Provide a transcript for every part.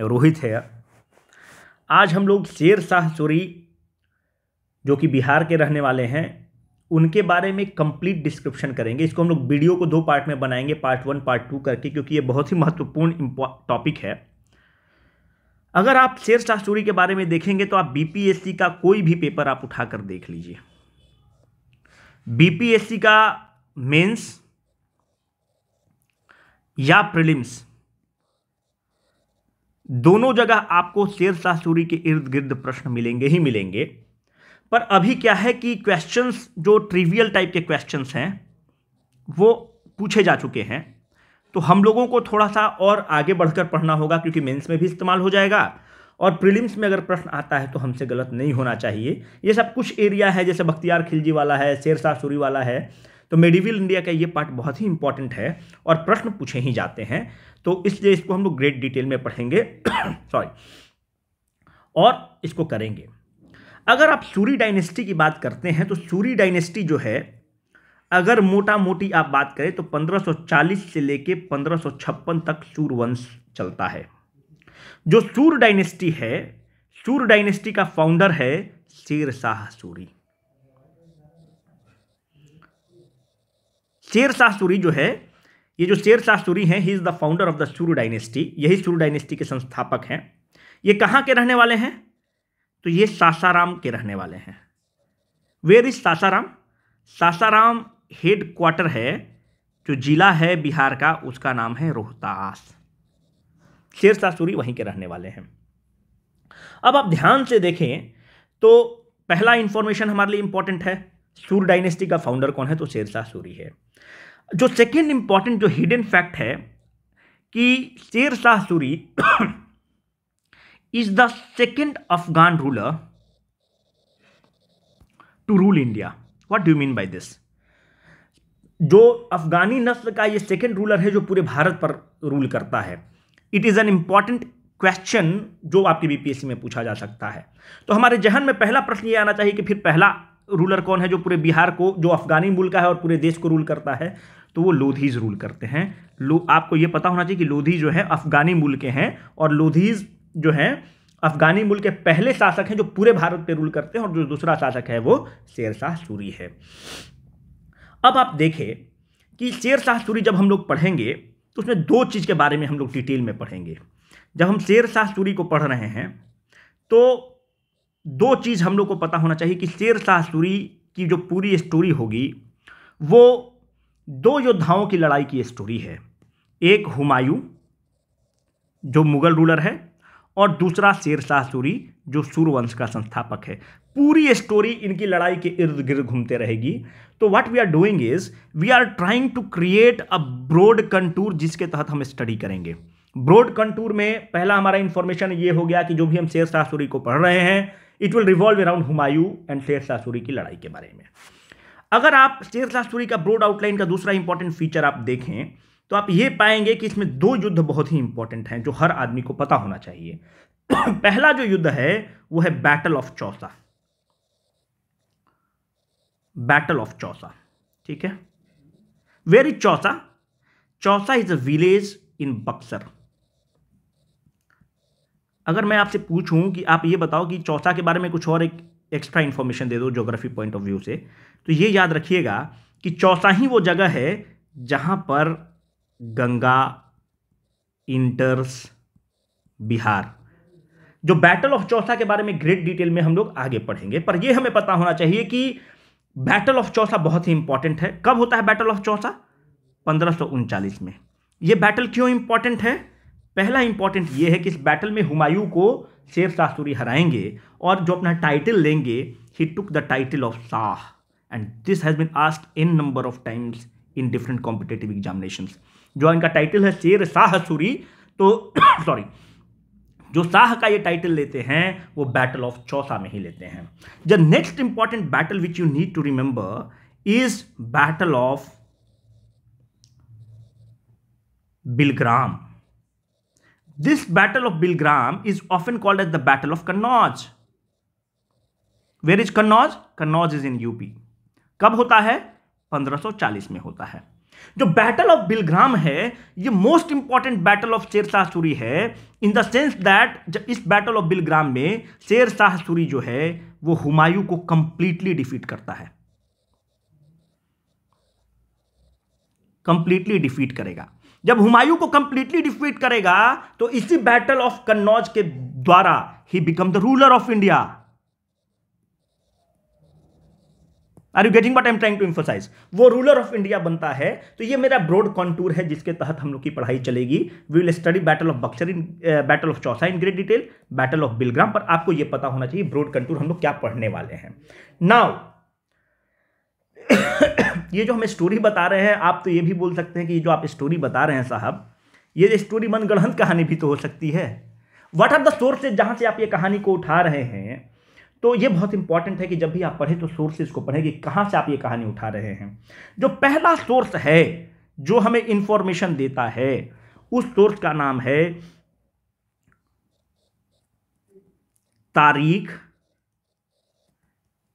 रोहित है आज हम लोग शेर शाह चोरी जो कि बिहार के रहने वाले हैं उनके बारे में कंप्लीट डिस्क्रिप्शन करेंगे इसको हम लोग वीडियो को दो पार्ट में बनाएंगे पार्ट वन पार्ट टू करके क्योंकि ये बहुत ही महत्वपूर्ण टॉपिक है अगर आप शेर शाह चोरी के बारे में देखेंगे तो आप बीपीएससी का कोई भी पेपर आप उठाकर देख लीजिए बीपीएससी का मेंस या प्रिलिम्स दोनों जगह आपको शेर शाह सूरी के इर्द गिर्द प्रश्न मिलेंगे ही मिलेंगे पर अभी क्या है कि क्वेश्चंस जो ट्रिवियल टाइप के क्वेश्चंस हैं वो पूछे जा चुके हैं तो हम लोगों को थोड़ा सा और आगे बढ़कर पढ़ना होगा क्योंकि मेंस में भी इस्तेमाल हो जाएगा और प्रीलिम्स में अगर प्रश्न आता है तो हमसे गलत नहीं होना चाहिए ये सब कुछ एरिया है जैसे बख्तियार खिलजी वाला है शेर शाह सूरी वाला है तो मेडिविल इंडिया का ये पार्ट बहुत ही इंपॉर्टेंट है और प्रश्न पूछे ही जाते हैं तो इसलिए इसको हम लोग ग्रेट डिटेल में पढ़ेंगे सॉरी और इसको करेंगे अगर आप सूरी डायनेस्टी की बात करते हैं तो सूरी डायनेस्टी जो है अगर मोटा मोटी आप बात करें तो 1540 से लेके 1556 तक वंश चलता है जो सूर डायनेस्टी है सूर डायनेस्टी का फाउंडर है शेर शाह सूरी शेर शाह सूरी जो है ये जो शेर शाह सूरी हैं he is the founder of the Surya dynasty यही सूर्य डायनेस्टी के संस्थापक हैं ये कहाँ के रहने वाले हैं तो ये सासाराम के रहने वाले हैं where is Sasaram Sasaram headquarter है जो जिला है बिहार का उसका नाम है रोहतास शेर सूरी वहीं के रहने वाले हैं अब आप ध्यान से देखें तो पहला इंफॉर्मेशन हमारे लिए इंपॉर्टेंट है सूर डायनेस्टी का फाउंडर कौन है तो शेरशाह सूरी है जो सेकेंड इंपॉर्टेंट जो हिडन फैक्ट है कि Shershah Suri is the second Afghan ruler to rule India what do mean by this जो अफगानी नस्ल का ये सेकेंड रूलर है जो पूरे भारत पर रूल करता है it is an important question जो आपके बीपीएससी में पूछा जा सकता है तो हमारे जहन में पहला प्रश्न ये आना चाहिए कि फिर पहला रूलर कौन है जो पूरे बिहार को जो अफगानी मूल का है और पूरे देश को रूल करता है तो वो लोधीज रूल करते हैं लो आपको ये पता होना चाहिए कि लोधी जो है अफगानी मूल के हैं और लोधीज जो हैं अफगानी मूल के पहले शासक हैं जो पूरे भारत पे रूल करते हैं और जो दूसरा शासक है वो शेरशाह सूरी है अब आप देखें कि शेरशाह सूरी जब हम लोग पढ़ेंगे तो उसमें दो चीज़ के बारे में हम लोग डिटेल में पढ़ेंगे जब हम शेरशाह सूरी को पढ़ रहे हैं तो दो चीज़ हम लोग को पता होना चाहिए कि शेर शाह सूरी की जो पूरी स्टोरी होगी वो दो योद्धाओं की लड़ाई की स्टोरी है एक हुमायूं जो मुगल रूलर है और दूसरा शेर शाह सूरी जो सूर्यवंश का संस्थापक है पूरी स्टोरी इनकी लड़ाई के इर्द गिर्द घूमते रहेगी तो what we are doing is we are trying to create a broad contour जिसके तहत हम स्टडी करेंगे ब्रॉड कंटूर में पहला हमारा इंफॉर्मेशन ये हो गया कि जो भी हम शेर शाह सूरी को पढ़ रहे हैं it will revolve around Humayun and Sher Suri की लड़ाई के बारे में अगर आप शेर सूरी का ब्रोड आउटलाइन का दूसरा इंपॉर्टेंट फीचर आप देखें तो आप ये पाएंगे कि इसमें दो युद्ध बहुत ही इंपॉर्टेंट हैं जो हर आदमी को पता होना चाहिए पहला जो युद्ध है वो है battle of Chausa battle of Chausa ठीक है very Chausa Chausa is a village in Buxar अगर मैं आपसे पूछूं कि आप ये बताओ कि चौथा के बारे में कुछ और एक एक्स्ट्रा इन्फॉर्मेशन दे दो जोग्राफी पॉइंट ऑफ व्यू से तो ये याद रखिएगा कि चौथा ही वो जगह है जहाँ पर गंगा इंटर्स बिहार जो बैटल ऑफ चौथा के बारे में ग्रेट डिटेल में हम लोग आगे पढ़ेंगे पर यह हमें पता होना चाहिए कि बैटल ऑफ चौथा बहुत ही इंपॉर्टेंट है कब होता है बैटल ऑफ चौथा पंद्रह में ये बैटल क्यों इंपॉर्टेंट है पहला इंपॉर्टेंट ये है कि इस बैटल में हुमायूं को शेर शाह सूरी हराएंगे और जो अपना टाइटल लेंगे he took the title of Shah and this has been ask in number of times in different competitive examination जो इनका टाइटल है शेर शाह सूरी तो सॉरी जो शाह का ये टाइटल लेते हैं वो बैटल ऑफ चौसा में ही लेते हैं the next important battle which you need to remember is battle of Bilgram This battle of Bilgram is often called as the battle of Kannauj. Where is Kannauj? Kannauj is in UP. कब होता है 1540 में होता है जो battle of Bilgram है ये most important battle of Sher Shah Suri है इन द सेंस दैट इस बैटल ऑफ बिलग्राम में शेर शाह सूरी जो है वो हुमायूं को कंप्लीटली डिफीट करता है कंप्लीटली डिफीट करेगा जब हुमायूं को कंप्लीटली डिफीट करेगा तो इसी बैटल ऑफ कन्नौज के द्वारा he become the ruler of India are you getting but I am trying to emphasise वो रूलर ऑफ इंडिया बनता है तो ये मेरा ब्रॉड कॉन्टूर है जिसके तहत हम लोग की पढ़ाई चलेगी we will study battle of Buxar in battle of Chausa in great detail battle of Bilgram पर आपको ये पता होना चाहिए ब्रॉड कंटूर हम लोग क्या पढ़ने वाले हैं नाउ ये जो हमें स्टोरी बता रहे हैं आप तो ये भी बोल सकते हैं कि जो आप स्टोरी बता रहे हैं साहब ये स्टोरी मनगढ़ंत कहानी भी तो हो सकती है व्हाट आर द सोर्सेज जहाँ से आप ये कहानी को उठा रहे हैं तो ये बहुत इंपॉर्टेंट है कि जब भी आप पढ़ें तो सोर्सेज को पढ़ें कि कहाँ से आप ये कहानी उठा रहे हैं जो पहला सोर्स है जो हमें इंफॉर्मेशन देता है उस सोर्स का नाम है तारीख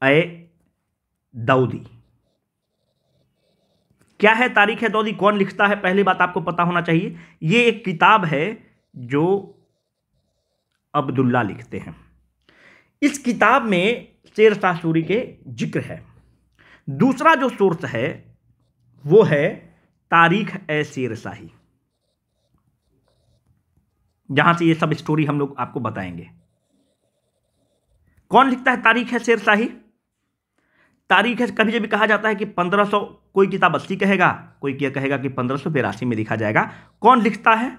ए दाऊदी क्या है तारीख है दौदी कौन लिखता है पहली बात आपको पता होना चाहिए ये एक किताब है जो अब्दुल्ला लिखते हैं इस किताब में शेर शाह सूरी के जिक्र है दूसरा जो सोर्स है वो है तारीख ए शेर शाही जहां से ये सब स्टोरी हम लोग आपको बताएंगे कौन लिखता है तारीख है शेर शाही तारीख है कभी जब कहा जाता है कि 1500 कोई किताब अस्सी कहेगा कोई क्या कहेगा कि पंद्रह सौ बिरासी में लिखा जाएगा कौन लिखता है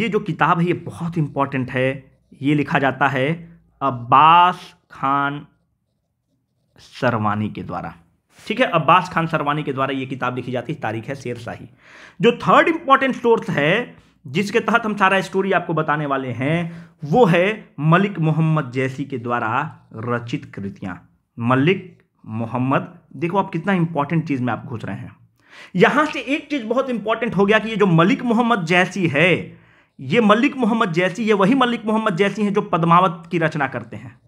ये जो किताब है ये बहुत इंपॉर्टेंट है ये लिखा जाता है अब्बास खान सरवानी के द्वारा ठीक है अब्बास खान सरवानी के द्वारा ये किताब लिखी जाती है तारीख है शेरशाही जो थर्ड इंपॉर्टेंट सोर्स है जिसके तहत हम सारा स्टोरी आपको बताने वाले हैं वो है मलिक मोहम्मद जैसी के द्वारा रचित कृतियां मलिक मोहम्मद देखो आप कितना इंपॉर्टेंट चीज़ में आप घुस रहे हैं यहां से एक चीज़ बहुत इंपॉर्टेंट हो गया कि ये जो मलिक मोहम्मद जैसी है ये मलिक मोहम्मद जैसी ये वही मलिक मोहम्मद जैसी हैं जो पद्मावत की रचना करते हैं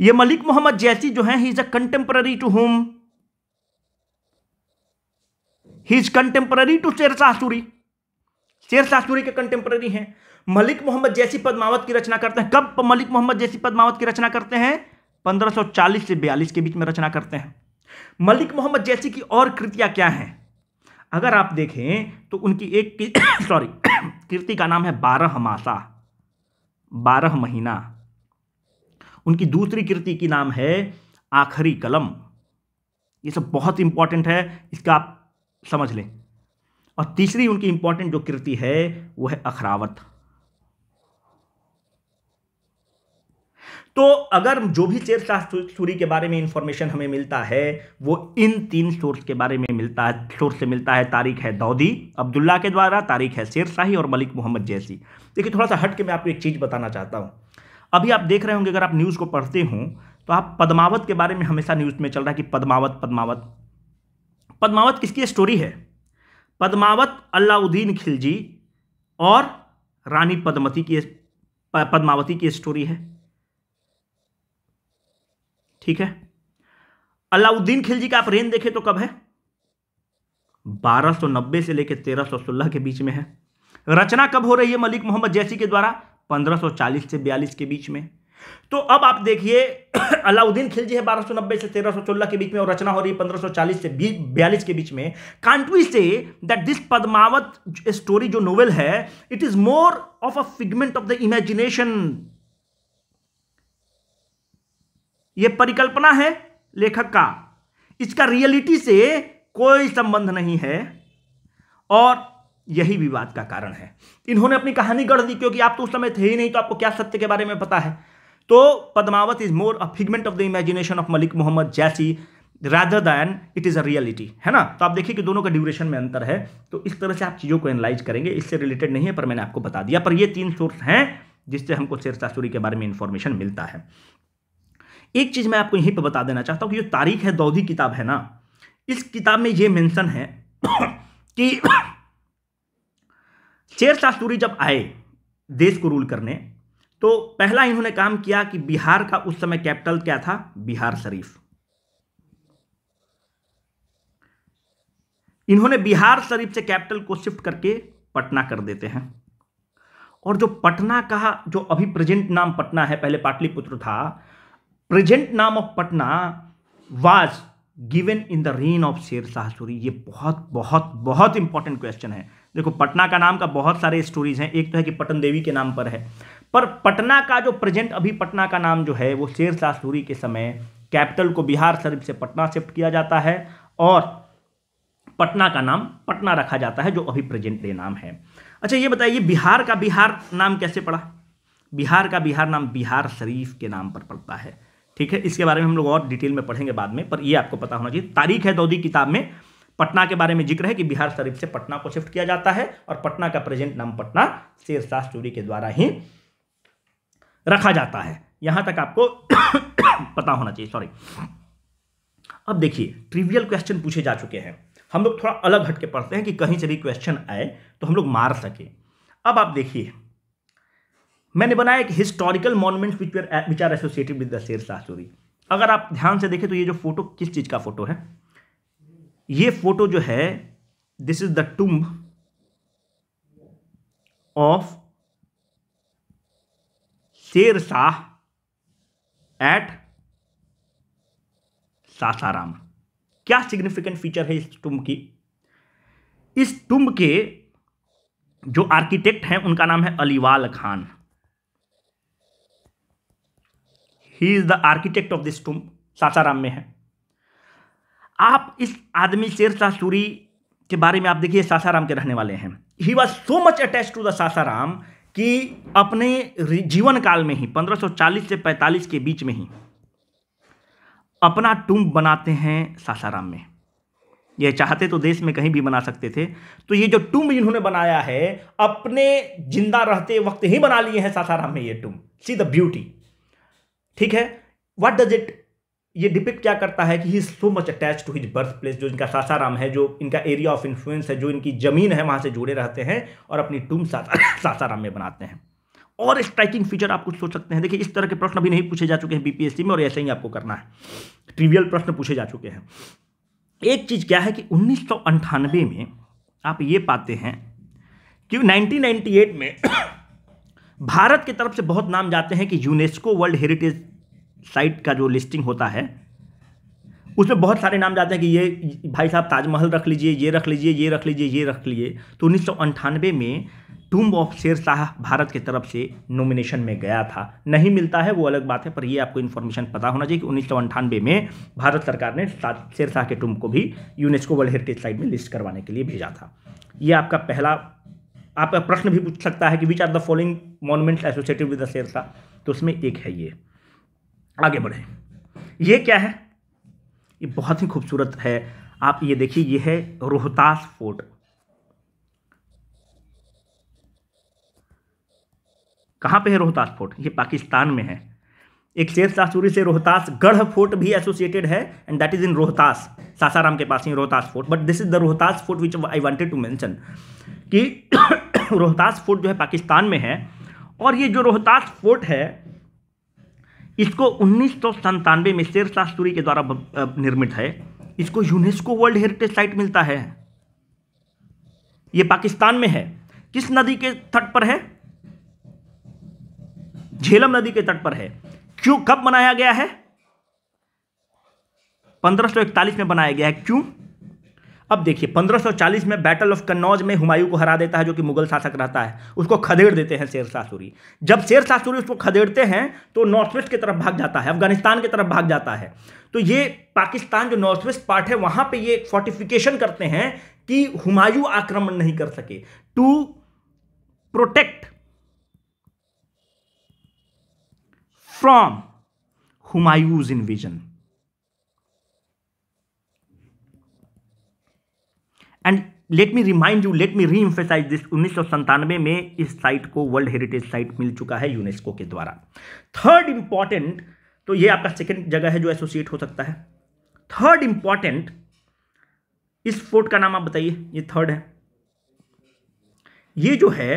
ये मलिक मोहम्मद जैसी जो है he is a contemporary to home he is contemporary to Shershah Suri Shershah Suri के कंटेम्प्ररी हैं मलिक मोहम्मद जैसी पद्मावत की रचना करते हैं कब मलिक मोहम्मद जैसी पद्मावत की रचना करते हैं 1540 से बयालीस के बीच में रचना करते हैं मलिक मोहम्मद जैसी की और कृतियाँ क्या हैं अगर आप देखें तो उनकी एक सॉरी कृति का नाम है बारह मासा बारह महीना उनकी दूसरी कृति की नाम है आखिरी कलम ये सब बहुत इंपॉर्टेंट है इसका आप समझ लें और तीसरी उनकी इंपॉर्टेंट जो कृति है वो है अखरावत तो अगर जो भी शेर शाह सूरी के बारे में इंफॉर्मेशन हमें मिलता है वो इन तीन सोर्स के बारे में मिलता है सोर्स से मिलता है तारीख़ है दाऊदी अब्दुल्ला के द्वारा तारीख़ है शेर शाही और मलिक मोहम्मद जैसी देखिए थोड़ा सा हट के मैं आपको एक चीज़ बताना चाहता हूँ अभी आप देख रहे होंगे अगर आप न्यूज़ को पढ़ते हों तो आप पदमावत के बारे में हमेशा न्यूज़ में चल रहा है कि पदमावत पदमावत पदमावत किसकी स्टोरी है पदमावत अलाउद्दीन खिलजी और रानी पद्मती की पद्मावती की स्टोरी है ठीक है अलाउद्दीन खिलजी का आप रेन देखें तो कब है 1290 से लेकर 1316 के बीच में है रचना कब हो रही है मलिक मोहम्मद जैसी के द्वारा 1540 से 42 के बीच में तो अब आप देखिए अलाउद्दीन खिलजी है 1290 से 1316 के बीच में और रचना हो रही है 1540 से बयालीस के बीच में कांटवी से दैट दिस पद्मावत स्टोरी जो नोवेल है it is more of a figment of the imagination ये परिकल्पना है लेखक का इसका रियलिटी से कोई संबंध नहीं है और यही विवाद का कारण है इन्होंने अपनी कहानी गढ़ दी क्योंकि आप तो उस समय थे ही नहीं तो आपको क्या सत्य के बारे में पता है तो Padmavat is more a figment of the imagination of Malik Mohammad Jaisi rather than it is a reality है ना तो आप देखिए कि दोनों का ड्यूरेशन में अंतर है तो इस तरह से आप चीज़ों को एनालाइज करेंगे इससे रिलेटेड नहीं है पर मैंने आपको बता दिया पर ये तीन सोर्स हैं जिससे हमको शेर सूरी के बारे में इन्फॉर्मेशन मिलता है एक चीज़ मैं आपको यहीं पर बता देना चाहता हूँ कि जो तारीख है दौधी किताब है ना इस किताब में ये मेंशन है कि शेर शाह सूरी जब आए देश को रूल करने तो पहला इन्होंने काम किया कि बिहार का उस समय कैपिटल क्या था बिहार शरीफ इन्होंने बिहार शरीफ से कैपिटल को शिफ्ट करके पटना कर देते हैं और जो पटना का जो अभी प्रेजेंट नाम पटना है पहले पाटलिपुत्र था प्रेजेंट नाम of Patna was given in the reign of Sher Shah Suri ये बहुत बहुत बहुत इंपॉर्टेंट क्वेश्चन है देखो पटना का नाम का बहुत सारे स्टोरीज हैं एक तो है कि पटन देवी के नाम पर है पर पटना का जो प्रेजेंट अभी पटना का नाम जो है वो शेर शाह सूरी के समय कैपिटल को बिहार शरीफ से पटना शिफ्ट किया जाता है और पटना का नाम पटना रखा जाता है जो अभी प्रेजेंट डे नाम है अच्छा ये बताइए बिहार का बिहार नाम कैसे पड़ा बिहार का बिहार नाम बिहार शरीफ के नाम पर पड़ता है ठीक है इसके बारे में हम लोग और डिटेल में पढ़ेंगे बाद में पर ये आपको पता होना चाहिए तारीख है दौदी किताब में पटना के बारे में जिक्र है कि बिहार शरीफ से पटना को शिफ्ट किया जाता है और पटना का प्रेजेंट नाम पटना शेरशाह चूरी के द्वारा ही रखा जाता है यहां तक आपको पता होना चाहिए सॉरी अब देखिए ट्रिवियल क्वेश्चन पूछे जा चुके हैं हम लोग थोड़ा अलग हटके पढ़ते हैं कि कहीं से भी क्वेश्चन आए तो हम लोग मार सके अब आप देखिए मैंने बनाया एक historical monuments which which are associated with the Sher Shah Suri अगर आप ध्यान से देखें तो ये जो फोटो किस चीज़ का फोटो है ये फोटो जो है this is the tomb of Sher Shah eight Sasaram क्या सिग्निफिकेंट फीचर है इस टुम्ब की इस टुम्ब के जो आर्किटेक्ट हैं उनका नाम है Aliwal Khan he is the architect of this tomb Sasaram में है आप इस आदमी शेरशाह सूरी के बारे में आप देखिए सासाराम के रहने वाले हैं he was so much attach to the Sasaram कि अपने जीवन काल में ही 1540 से 45 के बीच में ही अपना टूम बनाते हैं सासाराम में ये चाहते तो देश में कहीं भी बना सकते थे तो ये जो टूम इन्होंने बनाया है अपने जिंदा रहते वक्त ही बना लिए हैं सासाराम में ये टूम सी द ब्यूटी ठीक है वट डज इट ये डिपिक्ट क्या करता है कि he is so much attach to his birth place जो इनका सासाराम है जो इनका एरिया ऑफ इन्फ्लुएंस है जो इनकी जमीन है वहां से जुड़े रहते हैं और अपनी टूम सासाराम में बनाते हैं और स्ट्राइकिंग फीचर आप कुछ सोच सकते हैं देखिए इस तरह के प्रश्न अभी नहीं पूछे जा चुके हैं बीपीएससी में और ऐसे ही आपको करना है ट्रिवियल प्रश्न पूछे जा चुके हैं एक चीज़ क्या है कि उन्नीस में आप ये पाते हैं कि नाइनटीन में भारत की तरफ से बहुत नाम जाते हैं कि यूनेस्को वर्ल्ड हेरिटेज साइट का जो लिस्टिंग होता है उसमें बहुत सारे नाम जाते हैं कि ये भाई साहब ताजमहल रख लीजिए ये रख लीजिए ये रख लीजिए ये रख लीजिए तो उन्नीस में टूम्ब ऑफ शेर शाह भारत की तरफ से नॉमिनेशन में गया था नहीं मिलता है वो अलग बात है पर ये आपको इन्फॉर्मेशन पता होना चाहिए कि उन्नीस में भारत सरकार ने शेर शाह के टूम्ब को भी यूनेस्को वर्ल्ड हेरिटेज साइट में लिस्ट करवाने के लिए भेजा था ये आपका पहला आपका प्रश्न भी पूछ सकता है कि which are the following monuments associated with the Shershah तो उसमें एक है ये आगे बढ़े ये क्या है ये बहुत ही खूबसूरत है आप ये देखिए ये है रोहतास फोर्ट कहाँ पे है रोहतास फोर्ट ये पाकिस्तान में है एक शेष लासूरी से रोहतास गढ़ फोर्ट भी एसोसिएटेड है and that is in Rohtas Sasaram के पास ही Rohtas fort but this is the Rohtas fort which I wanted to mention कि रोहतास फोर्ट जो है पाकिस्तान में है और ये जो रोहतास फोर्ट है इसको उन्नीस में शेरशाह सूरी के द्वारा निर्मित है इसको यूनेस्को वर्ल्ड हेरिटेज साइट मिलता है ये पाकिस्तान में है किस नदी के तट पर है झेलम नदी के तट पर है क्यों कब बनाया गया है पंद्रह सौ इकतालीस में बनाया गया है क्यों अब देखिए 1540 में बैटल ऑफ कन्नौज में हुमायूं को हरा देता है जो कि मुगल शासक रहता है उसको खदेड़ देते हैं शेर सासुरी जब शेर सासुरी उसको खदेड़ते हैं तो नॉर्थ वेस्ट की तरफ भाग जाता है अफगानिस्तान की तरफ भाग जाता है तो ये पाकिस्तान जो नॉर्थ वेस्ट पार्ट है वहां पे ये फोर्टिफिकेशन करते हैं कि हुमायूं आक्रमण नहीं कर सके to protect from Humayun's invasion. And let me remind you let me reemphasise this उन्नीस में इस साइट को वर्ल्ड हेरिटेज साइट मिल चुका है यूनेस्को के द्वारा थर्ड इंपॉर्टेंट तो ये आपका सेकेंड जगह है जो एसोसिएट हो सकता है थर्ड इंपॉर्टेंट इस फोर्ट का नाम आप बताइए ये थर्ड है ये जो है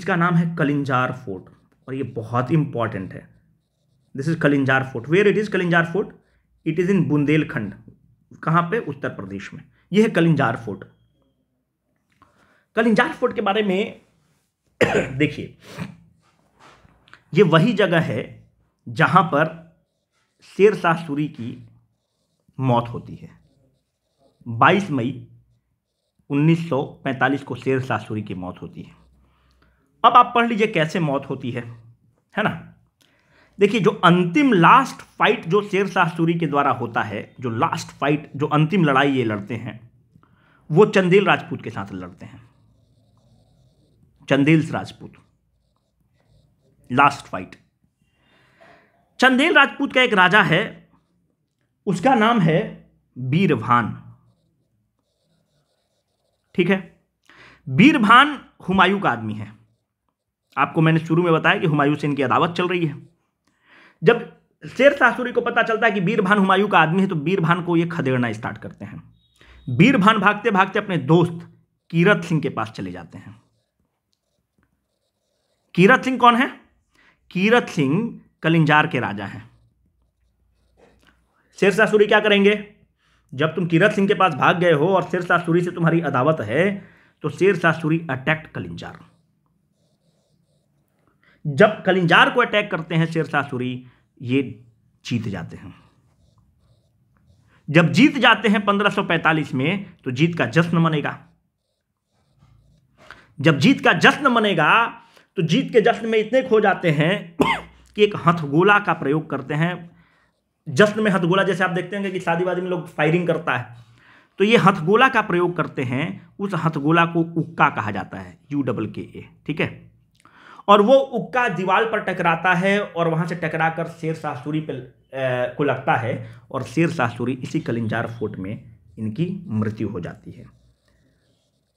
इसका नाम है कलिंजार फोर्ट और ये बहुत इंपॉर्टेंट है this is Kalinjar fort where it is Kalinjar fort it is in Bundelkhand कहां पे उत्तर प्रदेश में यह है कलिंजार फोर्ट कलिंजार फोर्ट के बारे में देखिए ये वही जगह है जहां पर शेर शाह सूरी की मौत होती है 22 मई 1945 को शेर शाह सूरी की मौत होती है अब आप पढ़ लीजिए कैसे मौत होती है है ना देखिए जो अंतिम लास्ट फाइट जो शेर शाह सूरी के द्वारा होता है जो लास्ट फाइट जो अंतिम लड़ाई ये लड़ते हैं वो चंदेल राजपूत के साथ लड़ते हैं चंदेल राजपूत लास्ट फाइट चंदेल राजपूत का एक राजा है उसका नाम है बीरभान ठीक है बीरभान हुमायूं का आदमी है आपको मैंने शुरू में बताया कि हुमायूं से इनकी अदावत चल रही है जब शेर शाहसूरी को पता चलता है कि बीरभान हुमायूं का आदमी है तो बीरभान को ये खदेड़ना स्टार्ट करते हैं बीरभान भागते भागते अपने दोस्त कीरत सिंह के पास चले जाते हैं कीरत सिंह कौन है कीरत सिंह कलिंजार के राजा हैं शेरशाह सूरी क्या करेंगे जब तुम कीरत सिंह के पास भाग गए हो और शेर शाहूरी से तुम्हारी अदावत है तो शेर सूरी अटैक्ट कलिंजार जब कलिंजार को अटैक करते हैं शेरशाह सूरी ये जीत जाते हैं जब जीत जाते हैं 1545 में तो जीत का जश्न मनेगा जब जीत का जश्न मनेगा तो जीत के जश्न में इतने खो जाते हैं कि एक हथगोला का प्रयोग करते हैं जश्न में हथगोला जैसे आप देखते हैं कि शादी वादी में लोग फायरिंग करता है तो ये हथगोला का प्रयोग करते हैं उस हथगोला को उक्का कहा जाता है यू डबल के ए ठीक है और वो उक्का दीवार पर टकराता है और वहाँ से टकरा कर शेर शाहसूरी पर को लगता है और शेर शाहसूरी इसी कलिंजार फोर्ट में इनकी मृत्यु हो जाती है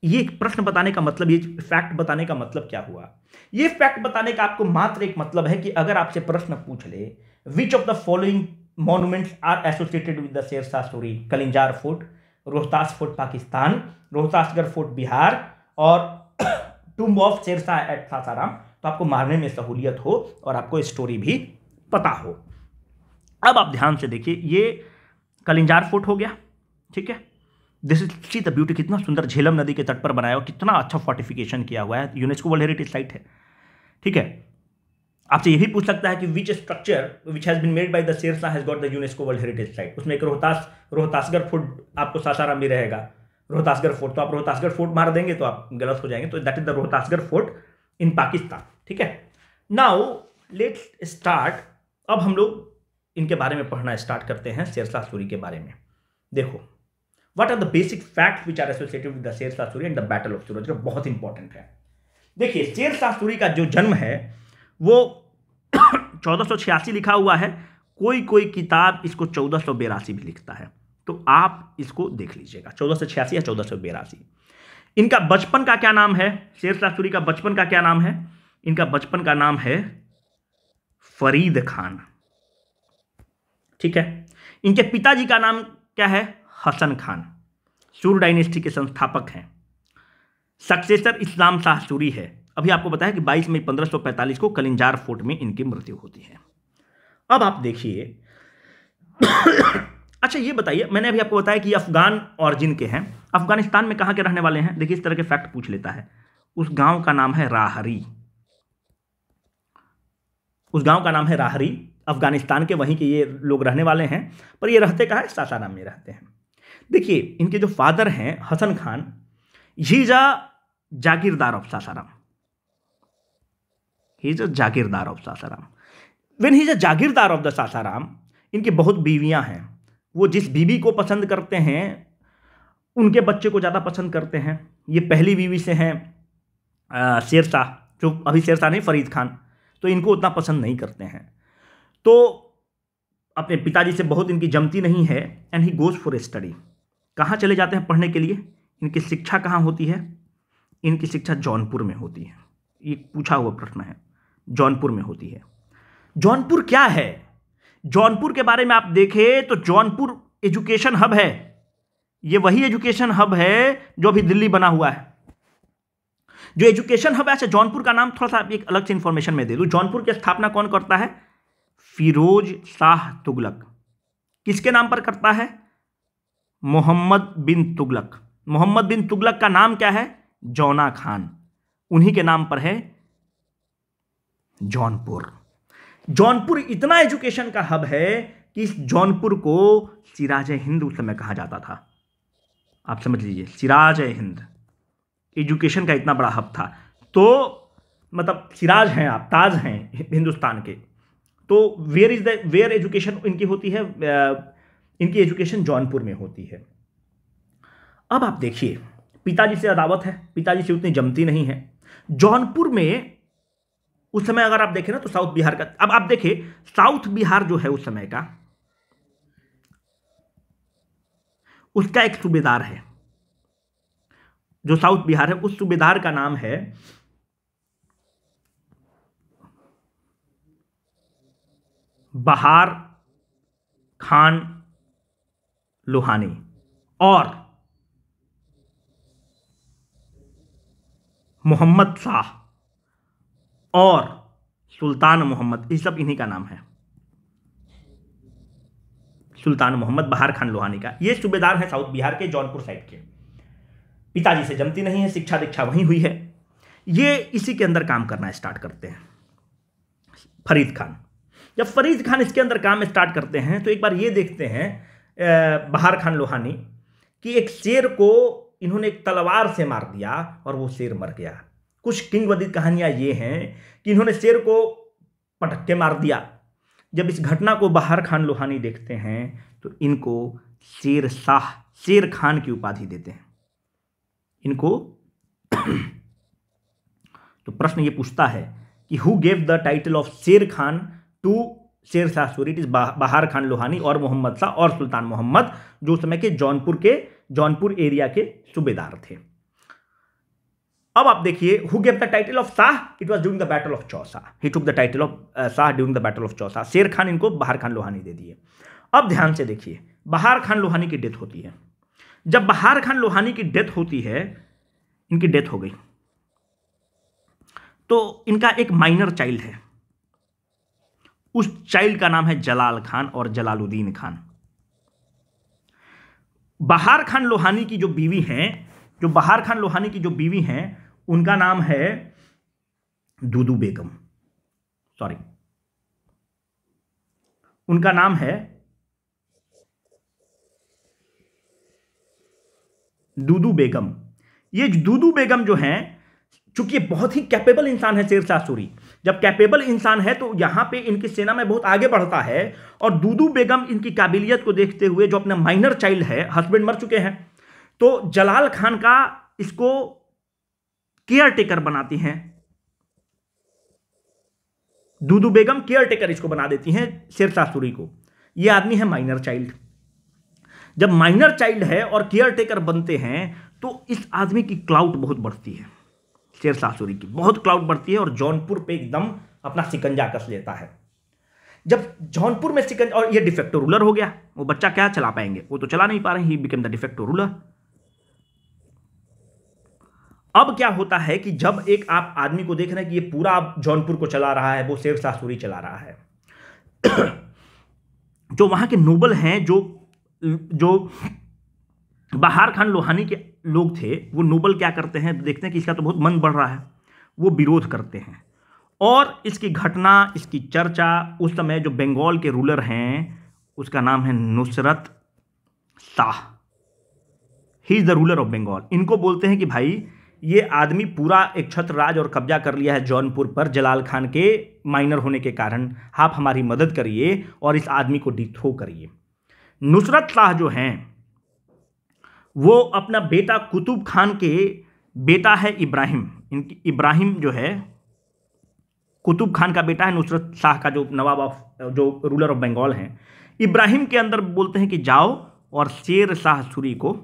ये एक प्रश्न बताने का मतलब ये फैक्ट बताने का मतलब क्या हुआ ये फैक्ट बताने का आपको मात्र एक मतलब है कि अगर आपसे प्रश्न पूछ ले which of the following monuments are associated with the Sher Shah Kalinjar fort Rohtas fort Pakistan Rohtasgarh fort Bihar और tomb of Shershah at Sasaram तो आपको मारने में सहूलियत हो और आपको स्टोरी भी पता हो अब आप ध्यान से देखिए ये कलिंजार फोर्ट हो गया ठीक है this is see the beauty कितना सुंदर झेलम नदी के तट पर बनाया और कितना अच्छा फोर्टिफिकेशन किया हुआ है यूनेस्को वर्ल्ड हेरिटेज साइट है ठीक है आपसे ये भी पूछ सकता है कि which structure which has been made by the Shershah has got the UNESCO world heritage site उसमें एक रोहतास रोहतासगढ़ फोर्ट आपको सासाराम भी रहेगा रोहतासगढ़ फोर्ट तो आप रोहतासगढ़ फोर्ट मार देंगे तो आप गलत हो जाएंगे तो that is the Rohtasgarh fort in Pakistan ठीक है नाउ लेट स्टार्ट अब हम लोग इनके बारे में पढ़ना स्टार्ट करते हैं शेरशाह सूरी के बारे में देखो what are the basic fact which are associated with the Shershah Suri and the battle of Suraj बहुत इंपॉर्टेंट है देखिए शेरशाह सूरी का जो जन्म है वो चौदह लिखा हुआ है कोई कोई किताब इसको चौदह भी लिखता है तो आप इसको देख लीजिएगा चौदह या चौदह इनका बचपन का क्या नाम है शेर सूरी का बचपन का क्या नाम है इनका बचपन का नाम है फरीद खान ठीक है इनके पिताजी का नाम क्या है हसन खान सूर डायनेस्टी के संस्थापक हैं सक्सेसर इस्लाम शाह सूरी है अभी आपको बताया कि 22 मई 1545 को कलिंजार फोर्ट में इनकी मृत्यु होती है अब आप देखिए अच्छा ये बताइए मैंने अभी आपको बताया कि अफगान ऑरिजिन के हैं अफगानिस्तान में कहाँ के रहने वाले हैं देखिए इस तरह के फैक्ट पूछ लेता है उस गांव का नाम है राहरी उस गांव का नाम है राहरी अफगानिस्तान के वहीं के ये लोग रहने वाले हैं पर ये रहते कहाँ है सासाराम में रहते हैं देखिए इनके जो फादर हैं Hasan Khan he's a jagirdar of Sasaram he's a jagirdar of Sasaram when he's a jagirdar of the Sasaram इनकी बहुत बीवियां हैं वो जिस बीवी को पसंद करते हैं उनके बच्चे को ज़्यादा पसंद करते हैं ये पहली बीवी से हैं शेर शाह जो अभी शेर शाह नहीं फरीद खान तो इनको उतना पसंद नहीं करते हैं तो अपने पिताजी से बहुत इनकी जमती नहीं है and he goes for study कहाँ चले जाते हैं पढ़ने के लिए इनकी शिक्षा कहाँ होती है इनकी शिक्षा जौनपुर में होती है ये पूछा हुआ प्रश्न है जौनपुर में होती है जौनपुर क्या है जौनपुर के बारे में आप देखें तो जौनपुर एजुकेशन हब है ये वही एजुकेशन हब है जो अभी दिल्ली बना हुआ है जो एजुकेशन हब है अच्छा जौनपुर का नाम थोड़ा सा एक अलग से इंफॉर्मेशन में दे दूं जौनपुर की स्थापना कौन करता है फिरोज शाह तुगलक किसके नाम पर करता है मोहम्मद बिन तुगलक मोहम्मद बिन तुगलक का नाम क्या है जौना खान उन्हीं के नाम पर है जौनपुर जौनपुर इतना एजुकेशन का हब है कि इस जौनपुर को सिराज हिंद उस समय कहा जाता था आप समझ लीजिए सिराज हिंद एजुकेशन का इतना बड़ा हब था तो मतलब सिराज हैं आप ताज हैं हिंदुस्तान के तो where is the where education इनकी होती है इनकी एजुकेशन जौनपुर में होती है अब आप देखिए पिताजी से अदावत है पिताजी से उतनी जमती नहीं है जौनपुर में उस समय अगर आप देखें ना तो साउथ बिहार का अब आप देखे साउथ बिहार जो है उस समय का उसका एक सूबेदार है जो साउथ बिहार है उस सूबेदार का नाम है बहार खान लोहानी और मोहम्मद शाह और सुल्तान मोहम्मद ये सब इन्हीं का नाम है सुल्तान मोहम्मद बहार खान लोहानी का ये सूबेदार हैं साउथ बिहार के जौनपुर साइड के पिताजी से जमती नहीं है शिक्षा दीक्षा वहीं हुई है ये इसी के अंदर काम करना स्टार्ट करते हैं फरीद खान जब फरीद खान इसके अंदर काम स्टार्ट करते हैं तो एक बार ये देखते हैं बहार खान लोहानी कि एक शेर को इन्होंने एक तलवार से मार दिया और वो शेर मर गया कुछ किंगवदित कहानियाँ ये हैं कि इन्होंने शेर को पटक के मार दिया जब इस घटना को बहार खान लोहानी देखते हैं तो इनको शेर शाह शेर खान की उपाधि देते हैं इनको तो प्रश्न ये पूछता है कि who gave the title of Sher Khan to शेर शाह सूरी इट इज बहार खान लोहानी और मोहम्मद शाह और सुल्तान मोहम्मद जो उस समय के जौनपुर के जौनपुर एरिया के सूबेदार थे अब आप देखिए who gave the title of Shah it was during the battle of Chausa he took the title of Shah during the battle of Chausa Sher Khan इनको बहार खान लोहानी दे दिए अब ध्यान से देखिए बहार खान लोहानी की डेथ होती है जब बहार खान लोहानी की डेथ होती है इनकी डेथ हो गई तो इनका एक माइनर चाइल्ड है उस चाइल्ड का नाम है जलाल खान और जलालुद्दीन खान बहार खान लोहानी की जो बीवी हैं जो बहार खान लोहानी की जो बीवी हैं उनका नाम है दूदू बेगम सॉरी उनका नाम है दूदू बेगम ये दूदू बेगम जो हैं चूंकि बहुत ही कैपेबल इंसान है शेरशाह सूरी जब कैपेबल इंसान है तो यहाँ पे इनकी सेना में बहुत आगे बढ़ता है और दूदू बेगम इनकी काबिलियत को देखते हुए जो अपना माइनर चाइल्ड है हस्बैंड मर चुके हैं तो जलाल खान का इसको केयर टेकर बनाती हैं दूदू बेगम केयर टेकर इसको बना देती हैं शेर सासुरी को ये आदमी है माइनर चाइल्ड जब माइनर चाइल्ड है और केयर टेकर बनते हैं तो इस आदमी की क्लाउट बहुत बढ़ती है शेर सासुरी की बहुत क्लाउट बढ़ती है और जौनपुर पे एकदम अपना सिकंजा कस लेता है जब जौनपुर में सिकंजा और ये डिफेक्टो रूलर हो गया वो बच्चा क्या चला पाएंगे वो तो चला नहीं पा रहे he become the de facto ruler अब क्या होता है कि जब एक आप आदमी को देख रहे हैं कि ये पूरा जौनपुर को चला रहा है वो शेर सासुरी चला रहा है जो वहां के नोबल हैं जो जो बहार खान लोहानी के लोग थे वो नोबल क्या करते हैं देखते हैं कि इसका तो बहुत मन बढ़ रहा है वो विरोध करते हैं और इसकी घटना इसकी चर्चा उस समय जो बंगाल के रूलर हैं उसका नाम है Nusrat Shah he is the ruler of Bengal इनको बोलते हैं कि भाई ये आदमी पूरा एक छत्र राज और कब्जा कर लिया है जौनपुर पर जलाल खान के माइनर होने के कारण आप हमारी मदद करिए और इस आदमी को डिथ्रो करिए नुसरत शाह जो हैं वो अपना बेटा कुतुब खान के बेटा है इब्राहिम इनकी इब्राहिम जो है कुतुब खान का बेटा है नुसरत शाह का जो नवाब ऑफ जो रूलर ऑफ बंगाल हैं इब्राहिम के अंदर बोलते हैं कि जाओ और शेर शाह सूरी को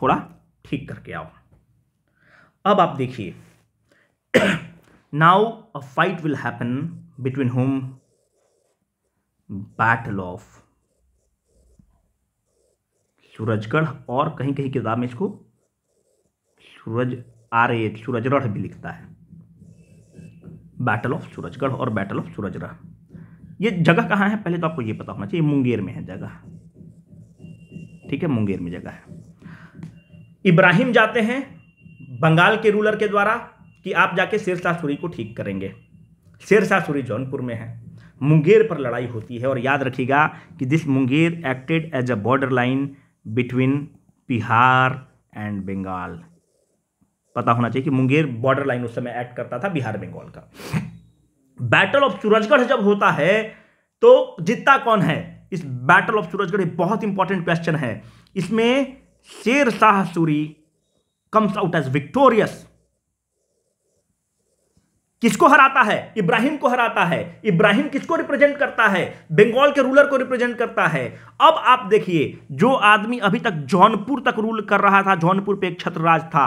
थोड़ा ठीक करके आओ अब आप देखिए now a fight will happen between home battle of Surajgarh और कहीं कहीं किताब में इसको सूरज आर ए सूरजगढ़ भी लिखता है बैटल ऑफ सूरजगढ़ और बैटल ऑफ सूरजगढ़ ये जगह कहाँ है पहले तो आपको ये पता होना चाहिए मुंगेर में है जगह ठीक है मुंगेर में जगह है इब्राहिम जाते हैं बंगाल के रूलर के द्वारा कि आप जाके शेरशाह सूरी को ठीक करेंगे शेरशाह सूरी जौनपुर में है मुंगेर पर लड़ाई होती है और याद रखिएगा कि this Munger acted as a border line between Bihar and Bengal पता होना चाहिए कि मुंगेर बॉर्डर लाइन उस समय एक्ट करता था बिहार बंगाल का बैटल ऑफ सूरजगढ़ जब होता है तो जीतता कौन है इस बैटल ऑफ सूरजगढ़ बहुत इंपॉर्टेंट क्वेश्चन है इसमें Sher Shah Suri comes out as victorious किसको हराता है इब्राहिम को हराता है इब्राहिम किसको रिप्रेजेंट करता है बंगाल के रूलर को रिप्रेजेंट करता है अब आप देखिए जो आदमी अभी तक जौनपुर तक रूल कर रहा था जौनपुर पे एक छत्र राज था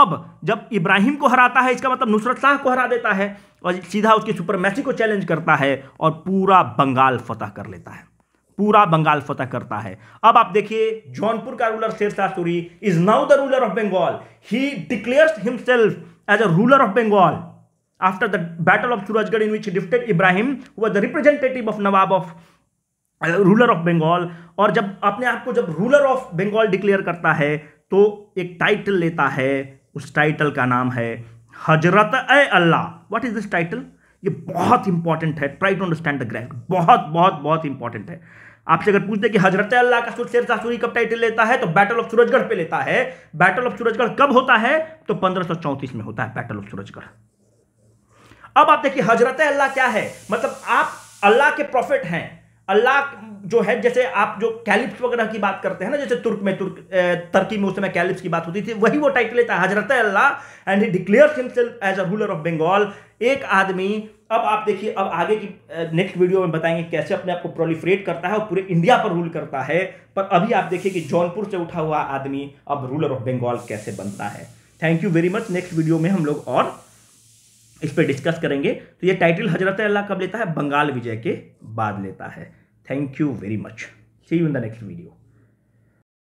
अब जब इब्राहिम को हराता है इसका मतलब नुसरत शाह को हरा देता है और सीधा उसकी सुपरमेसी को चैलेंज करता है और पूरा बंगाल फतह कर लेता है पूरा बंगाल फतह करता है अब आप देखिए जौनपुर का ruler Shershah Suri is now the ruler of Bengal he declares himself as a ruler of Bengal after the battle of Surajgarh in which defeated Ibrahim ibrahim the representative of nawab of ruler of Bengal और जब अपने आप को जब रूलर ऑफ बंगाल डिक्लेयर करता है तो एक टाइटल लेता है उस टाइटल का नाम है हजरत ए Allah what is this title ये बहुत इंपॉर्टेंट है try to understand the graph बहुत बहुत बहुत इंपॉर्टेंट है आपसे अगर पूछते कि हजरत अल्लाह का सुर शेर सूरी कब टाइटल लेता है तो बैटल ऑफ सूरजगढ़ पे लेता है बैटल ऑफ सूरजगढ़ कब होता है तो पंद्रह में होता है बैटल ऑफ सूरजगढ़ अब आप देखिए हजरत अल्लाह क्या है मतलब आप अल्लाह के प्रॉफिट हैं अल्लाह जो है जैसे आप जो कैलिप्स वगैरह की बात करते हैं ना जैसे तुर्क में तुर्क तर्की में उस समय कैलिप्स की बात होती थी वही वो टाइटल था Hazrat Allah and he declares himself as a ruler of Bengal एक आदमी अब आप देखिए अब आगे की नेक्स्ट वीडियो में बताएंगे कैसे अपने आप को प्रोलिफ्रेट करता है और पूरे इंडिया पर रूल करता है पर अभी आप देखिए कि जौनपुर से उठा हुआ आदमी अब रूलर ऑफ बंगाल कैसे बनता है thank you very much next video में हम लोग और इस पर डिस्कस करेंगे तो ये टाइटल हजरत अल्लाह कब लेता है बंगाल विजय के बाद लेता है Thank you very much. See you in the next video.